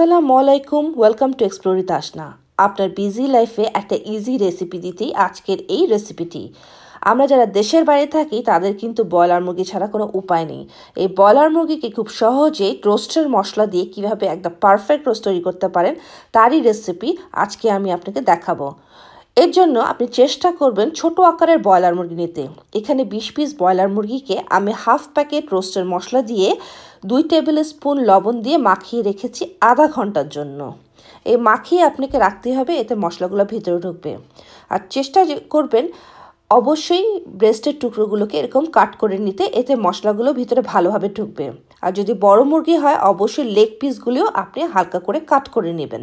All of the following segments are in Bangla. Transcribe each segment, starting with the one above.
সালাম আলাইকুম ওয়েলকাম টু এক্সপ্লোরি দাসনা আপনার বিজি লাইফে একটা ইজি রেসিপি দিতেই আজকের এই রেসিপিটি আমরা যারা দেশের বাইরে থাকি তাদের কিন্তু ব্রয়লার মুরগি ছাড়া কোনো উপায় নেই এই ব্রয়লার মুরগিকে খুব সহজেই রোস্টের মশলা দিয়ে কিভাবে একটা পারফেক্ট রোস্ট তৈরি করতে পারেন তারই রেসিপি আজকে আমি আপনাকে দেখাবো এর জন্য আপনি চেষ্টা করবেন ছোট আকারের ব্রয়লার মুরগি নিতে এখানে বিশ পিস ব্রয়লার মুরগিকে আমি হাফ প্যাকেট রোস্টের মশলা দিয়ে দুই টেবিল স্পুন লবণ দিয়ে মাখিয়ে রেখেছি আধা ঘন্টার জন্য এই মাখিয়ে আপনাকে রাখতে হবে এতে মশলাগুলো ভেতরে ঢুকবে আর চেষ্টা করবেন অবশ্যই ব্রেস্টের টুকরোগুলোকে এরকম কাট করে নিতে এতে মশলাগুলো ভিতরে ভালোভাবে ঢুকবে আর যদি বড় মুরগি হয় অবশ্যই লেগ পিসগুলিও আপনি হালকা করে কাট করে নেবেন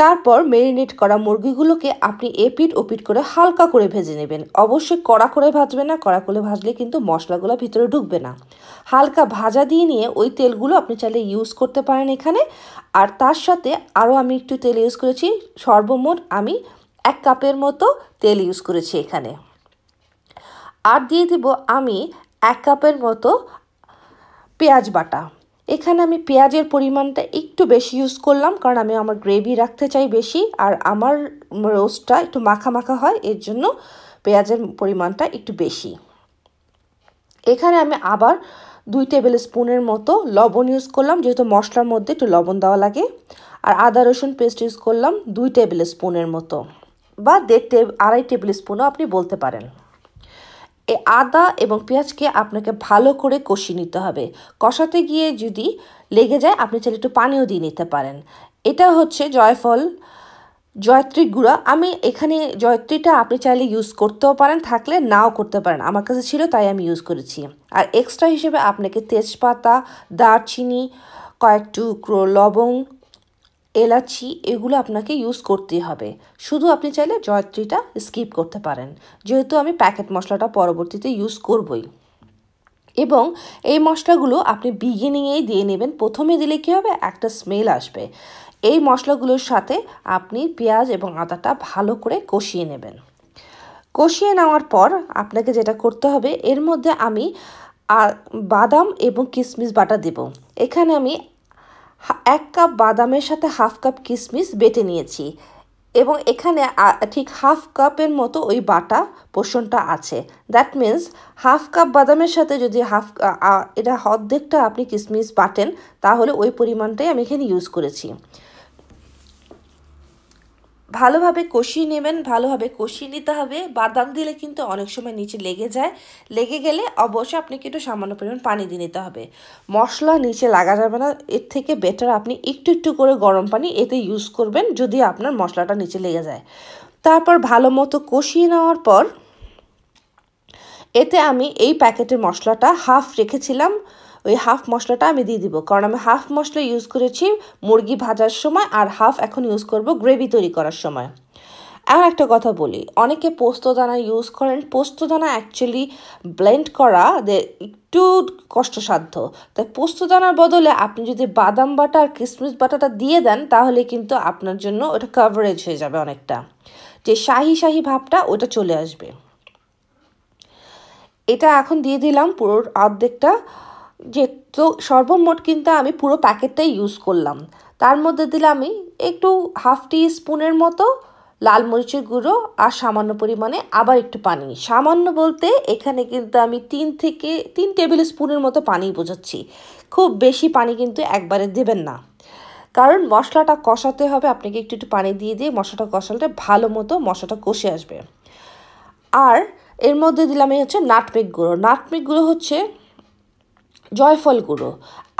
তারপর মেরিনেট করা মুরগিগুলোকে আপনি এপিট ওপিট করে হালকা করে ভেজে নেবেন অবশ্যই কড়া করে ভাজবে না কড়া করে ভাজলে কিন্তু মশলাগুলো ভিতরে ঢুকবে না হালকা ভাজা দিয়ে নিয়ে ওই তেলগুলো আপনি চাইলে ইউজ করতে পারেন এখানে আর তার সাথে আরও আমি একটু তেল ইউজ করেছি সর্বমোট আমি এক কাপের মতো তেল ইউজ করেছি এখানে আর দিয়ে দেবো আমি এক কাপের মতো পেঁয়াজ বাটা এখানে আমি পেঁয়াজের পরিমাণটা একটু বেশি ইউজ করলাম কারণ আমি আমার গ্রেভি রাখতে চাই বেশি আর আমার রোস্টটা একটু মাখা মাখা হয় এর জন্য পেঁয়াজের পরিমাণটা একটু বেশি এখানে আমি আবার দুই টেবিল স্পুনের মতো লবণ ইউজ করলাম যেহেতু মশলার মধ্যে একটু লবণ দেওয়া লাগে আর আদা রসুন পেস্ট ইউজ করলাম দুই টেবিল স্পুনের মতো বা দেড় টেব আড়াই টেবিল স্পুনও আপনি বলতে পারেন এ আদা এবং পেঁয়াজকে আপনাকে ভালো করে কষিয়ে নিতে হবে কষাতে গিয়ে যদি লেগে যায় আপনি চাইলে একটু পানিও দিয়ে নিতে পারেন এটা হচ্ছে জয়ফল জয়ত্রী গুঁড়া আমি এখানে জয়ত্রীটা আপনি চাইলে ইউজ করতেও পারেন থাকলে নাও করতে পারেন আমার কাছে ছিল তাই আমি ইউজ করেছি আর এক্সট্রা হিসেবে আপনাকে তেজপাতা দারচিনি কয়েক টুকরো লবঙ্গ এলাচি এগুলো আপনাকে ইউজ করতেই হবে শুধু আপনি চাইলে জয়ত্রীটা স্কিপ করতে পারেন যেহেতু আমি প্যাকেট মশলাটা পরবর্তীতে ইউজ করবই এবং এই মশলাগুলো আপনি বিগিনিংয়েই দিয়ে নেবেন প্রথমে দিলে কী হবে একটা স্মেল আসবে এই মশলাগুলোর সাথে আপনি পেঁয়াজ এবং আদাটা ভালো করে কষিয়ে নেবেন কষিয়ে নেওয়ার পর আপনাকে যেটা করতে হবে এর মধ্যে আমি বাদাম এবং কিশমিশ বাটা দেব এখানে আমি এক কাপ বাদামের সাথে হাফ কাপ কিশমিশ বেটে নিয়েছি এবং এখানে ঠিক হাফ কাপের মতো ওই বাটা পোষণটা আছে দ্যাট মিন্স হাফ কাপ বাদামের সাথে যদি হাফ এটা অর্ধেকটা আপনি কিশমিশ বাটেন তাহলে ওই পরিমাণটাই আমি এখানে ইউজ করেছি ভালোভাবে কষিয়ে নেবেন ভালোভাবে কষিয়ে নিতে হবে বাদাম দিলে কিন্তু অনেক সময় নিচে লেগে যায় লেগে গেলে অবশ্যই আপনাকে একটু সামান্য পরিমাণ পানি দিয়ে নিতে হবে মশলা নিচে লাগা যাবে না এর থেকে বেটার আপনি একটু একটু করে গরম পানি এতে ইউজ করবেন যদি আপনার মশলাটা নিচে লেগে যায় তারপর ভালো মতো কষিয়ে নেওয়ার পর এতে আমি এই প্যাকেটের মশলাটা হাফ রেখেছিলাম ওই হাফ মশলাটা আমি দিয়ে দিব কারণ আমি হাফ মশলা ইউজ করেছি মুরগি ভাজার সময় আর হাফ এখন ইউজ করব গ্রেভি তৈরি করার সময় আর একটা কথা বলি অনেকে পোস্তদানা ইউজ করেন পোস্তদানা অ্যাকচুয়ালি ব্লেন্ড করা একটু কষ্টসাধ্য তাই পোস্তদানার বদলে আপনি যদি বাদাম বাটা আর কিসমিস বাটাটা দিয়ে দেন তাহলে কিন্তু আপনার জন্য ওটা কাভারেজ হয়ে যাবে অনেকটা যে শাহি শাহি ভাবটা ওটা চলে আসবে এটা এখন দিয়ে দিলাম পুরো অর্ধেকটা যে তো সর্বমোট কিন্তু আমি পুরো প্যাকেটটাই ইউজ করলাম তার মধ্যে দিলাম আমি একটু হাফ টি স্পুনের মতো লাল মরিচের গুঁড়ো আর সামান্য পরিমাণে আবার একটু পানি সামান্য বলতে এখানে কিন্তু আমি তিন থেকে তিন টেবিল স্পুনের মতো পানি বোঝাচ্ছি খুব বেশি পানি কিন্তু একবারে দেবেন না কারণ মশলাটা কষাতে হবে আপনাকে একটু একটু পানি দিয়ে দিয়ে মশলাটা কষালে ভালো মতো মশলাটা কষে আসবে আর এর মধ্যে দিলাম হচ্ছে নাটমেক গুঁড়ো নাটমেক গুঁড়ো হচ্ছে জয়ফল গুঁড়ো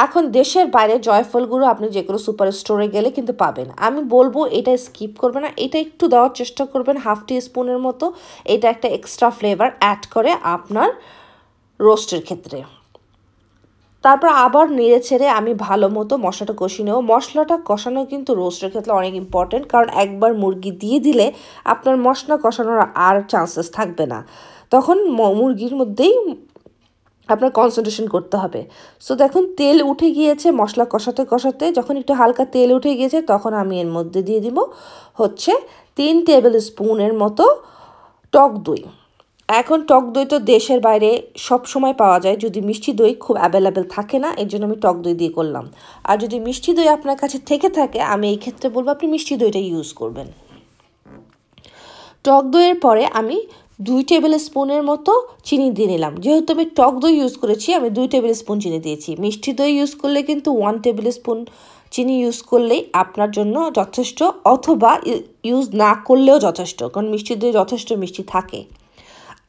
এখন দেশের বাইরে জয়ফল গুঁড়ো আপনি যে কোনো সুপার স্টোরে গেলে কিন্তু পাবেন আমি বলবো এটা স্কিপ করবে না এটা একটু দেওয়ার চেষ্টা করবেন হাফ টি স্পুনের মতো এটা একটা এক্সট্রা ফ্লেভার অ্যাড করে আপনার রোস্টের ক্ষেত্রে তারপর আবার নেড়ে ছেড়ে আমি ভালো মতো মশলাটা কষি নেব মশলাটা কষানো কিন্তু রোস্টের ক্ষেত্রে অনেক ইম্পর্টেন্ট কারণ একবার মুরগি দিয়ে দিলে আপনার মশলা কষানোর আর চান্সেস থাকবে না তখন মুরগির মধ্যেই আপনার কনসেন্ট্রেশন করতে হবে সো দেখুন তেল উঠে গিয়েছে মশলা কষাতে কষাতে যখন একটু হালকা তেল উঠে গিয়েছে তখন আমি এর মধ্যে দিয়ে দিব হচ্ছে তিন টেবিল স্পুনের মতো টক দই এখন টক দই তো দেশের বাইরে সব সময় পাওয়া যায় যদি মিষ্টি দই খুব অ্যাভেলেবেল থাকে না এর জন্য আমি টক দই দিয়ে করলাম আর যদি মিষ্টি দই আপনার কাছে থেকে থাকে আমি এই ক্ষেত্রে বলবো আপনি মিষ্টি দইটা ইউজ করবেন টক দইয়ের পরে আমি দুই টেবিল স্পুনের মতো চিনি দিয়ে নিলাম যেহেতু আমি টক দই ইউজ করেছি আমি দুই টেবিল স্পুন চিনি দিয়েছি মিষ্টি দই ইউজ করলে কিন্তু ওয়ান টেবিল স্পুন চিনি ইউজ করলেই আপনার জন্য যথেষ্ট অথবা ইউজ না করলেও যথেষ্ট কারণ মিষ্টি দই যথেষ্ট মিষ্টি থাকে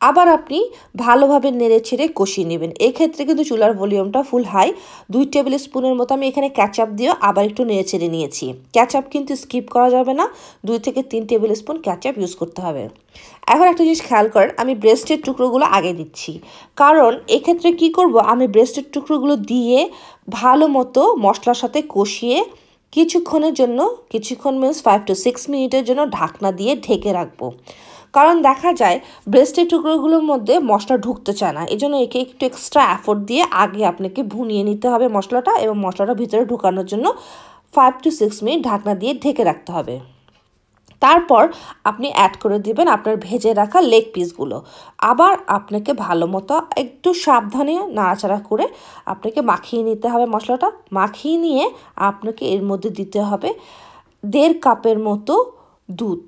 আবার আপনি ভালোভাবে নেড়ে ছেড়ে কষিয়ে নেবেন এক্ষেত্রে কিন্তু চুলার ভলিউমটা ফুল হাই দুই টেবিল স্পুনের মতো আমি এখানে ক্যাচআপ দিয়ে আবার একটু নেড়ে ছেড়ে নিয়েছি ক্যাচআপ কিন্তু স্কিপ করা যাবে না দুই থেকে তিন টেবিল স্পুন ক্যাচআপ ইউজ করতে হবে এখন একটা জিনিস খেয়াল করেন আমি ব্রেস্টের টুকরোগুলো আগে দিচ্ছি কারণ এক্ষেত্রে কি করব আমি ব্রেস্টের টুকরোগুলো দিয়ে ভালো মতো মশলার সাথে কষিয়ে কিছুক্ষণের জন্য কিছুক্ষণ মিনস ফাইভ টু সিক্স মিনিটের জন্য ঢাকনা দিয়ে ঢেকে রাখবো কারণ দেখা যায় ব্রেস্টের টুকরোগুলোর মধ্যে মশলা ঢুকতে চায় না জন্য একে একটু এক্সট্রা অ্যাফোর্ট দিয়ে আগে আপনাকে ভুনিয়ে নিতে হবে মশলাটা এবং মশলাটা ভিতরে ঢুকানোর জন্য ফাইভ টু সিক্স মিনিট ঢাকনা দিয়ে ঢেকে রাখতে হবে তারপর আপনি অ্যাড করে দিবেন আপনার ভেজে রাখা লেগ পিসগুলো আবার আপনাকে ভালো মতো একটু সাবধানে নাড়াচাড়া করে আপনাকে মাখিয়ে নিতে হবে মশলাটা মাখিয়ে নিয়ে আপনাকে এর মধ্যে দিতে হবে দেড় কাপের মতো দুধ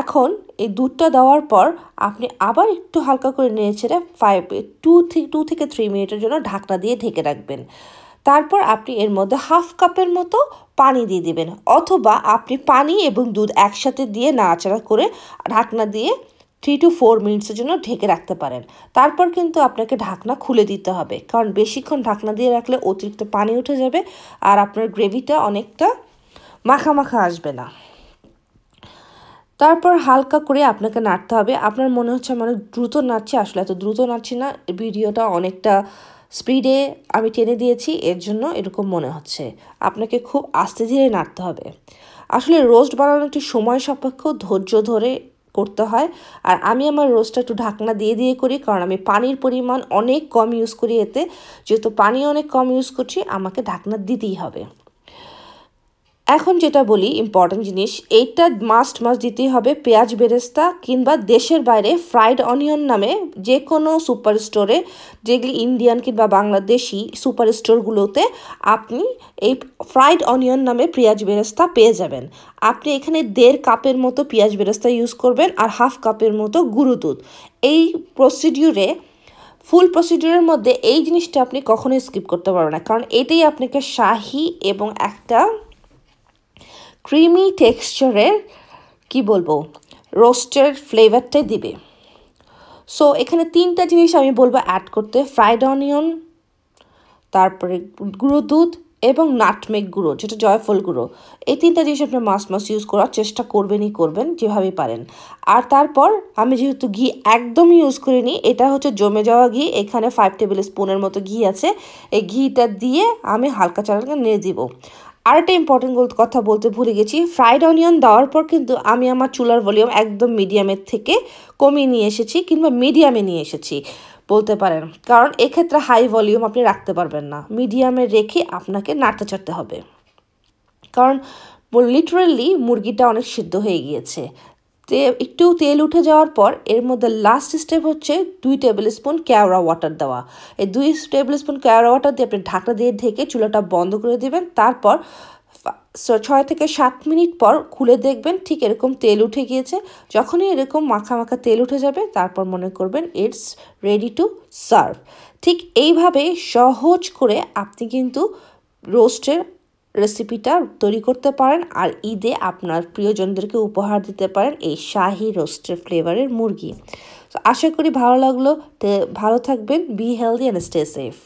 এখন এই দুধটা দেওয়ার পর আপনি আবার একটু হালকা করে নিয়ে ছেড়ে ফাইভ টু টু থেকে থ্রি মিনিটের জন্য ঢাকনা দিয়ে ঢেকে রাখবেন তারপর আপনি এর মধ্যে হাফ কাপের মতো পানি দিয়ে দিবেন অথবা আপনি পানি এবং দুধ একসাথে দিয়ে নাড়াচাড়া করে ঢাকনা দিয়ে থ্রি টু ফোর মিনিটসের জন্য ঢেকে রাখতে পারেন তারপর কিন্তু আপনাকে ঢাকনা খুলে দিতে হবে কারণ বেশিক্ষণ ঢাকনা দিয়ে রাখলে অতিরিক্ত পানি উঠে যাবে আর আপনার গ্রেভিটা অনেকটা মাখা মাখা আসবে না তারপর হালকা করে আপনাকে নাড়তে হবে আপনার মনে হচ্ছে মানে দ্রুত নাড়ছে আসলে এত দ্রুত নাড়ছি না ভিডিওটা অনেকটা স্পিডে আমি টেনে দিয়েছি এর জন্য এরকম মনে হচ্ছে আপনাকে খুব আস্তে ধীরে নাড়তে হবে আসলে রোস্ট বানানো একটু সময় সাপেক্ষ ধৈর্য ধরে করতে হয় আর আমি আমার রোস্টটা একটু ঢাকনা দিয়ে দিয়ে করি কারণ আমি পানির পরিমাণ অনেক কম ইউজ করি এতে যেহেতু পানি অনেক কম ইউজ করছি আমাকে ঢাকনা দিতেই হবে এখন যেটা বলি ইম্পর্টেন্ট জিনিস এইটা মাস্ট মাস্ট দিতেই হবে পেঁয়াজ বেরেস্তা কিংবা দেশের বাইরে ফ্রাইড অনিয়ন নামে যে কোনো সুপার স্টোরে যেগুলি ইন্ডিয়ান কিংবা বাংলাদেশি সুপার স্টোরগুলোতে আপনি এই ফ্রাইড অনিয়ন নামে পেঁয়াজ বেরেস্তা পেয়ে যাবেন আপনি এখানে দেড় কাপের মতো পেঁয়াজ বেরেস্তা ইউজ করবেন আর হাফ কাপের মতো গুঁড়ো দুধ এই প্রসিডিউরে ফুল প্রসিডিউরের মধ্যে এই জিনিসটা আপনি কখনোই স্কিপ করতে পারবেন না কারণ এটাই আপনাকে শাহি এবং একটা ক্রিমি টেক্সচারের কি বলবো রোস্টের ফ্লেভারটাই দিবে সো এখানে তিনটা জিনিস আমি বলবো অ্যাড করতে ফ্রাইড অনিয়ন তারপরে গুঁড়ো দুধ এবং নাটমেক গুঁড়ো যেটা জয়ফল গুঁড়ো এই তিনটা জিনিস আপনি মাস মাস ইউজ করার চেষ্টা করবেনই করবেন যেভাবে পারেন আর তারপর আমি যেহেতু ঘি একদমই ইউজ করিনি এটা হচ্ছে জমে যাওয়া ঘি এখানে ফাইভ টেবিল স্পুনের মতো ঘি আছে এই ঘিটা দিয়ে আমি হালকা চালকে নিয়ে দিব আর একটা ইম্পর্টেন্ট কথা বলতে ভুলে গেছি ফ্রাইড অনিয়ন দেওয়ার পর কিন্তু আমি আমার চুলার ভলিউম একদম মিডিয়ামের থেকে কমিয়ে নিয়ে এসেছি কিংবা মিডিয়ামে নিয়ে এসেছি বলতে পারেন কারণ এক্ষেত্রে হাই ভলিউম আপনি রাখতে পারবেন না মিডিয়ামে রেখে আপনাকে নাড়তে চাড়তে হবে কারণ লিটারেলি মুরগিটা অনেক সিদ্ধ হয়ে গিয়েছে একটু তেল উঠে যাওয়ার পর এর মধ্যে লাস্ট স্টেপ হচ্ছে দুই টেবিল স্পুন ক্যাওড়া ওয়াটার দেওয়া এই দুই টেবিল স্পুন ক্যাওড়া ওয়াটার দিয়ে আপনি ঢাকা দিয়ে ঢেকে চুলাটা বন্ধ করে দেবেন তারপর ছয় থেকে সাত মিনিট পর খুলে দেখবেন ঠিক এরকম তেল উঠে গিয়েছে যখনই এরকম মাখা মাখা তেল উঠে যাবে তারপর মনে করবেন ইটস রেডি টু সার্ভ ঠিক এইভাবে সহজ করে আপনি কিন্তু রোস্টের রেসিপিটা তৈরি করতে পারেন আর ঈদে আপনার প্রিয়জনদেরকে উপহার দিতে পারেন এই শাহি রোস্টের ফ্লেভারের মুরগি তো আশা করি ভালো লাগলো ভালো থাকবেন be healthy and stay safe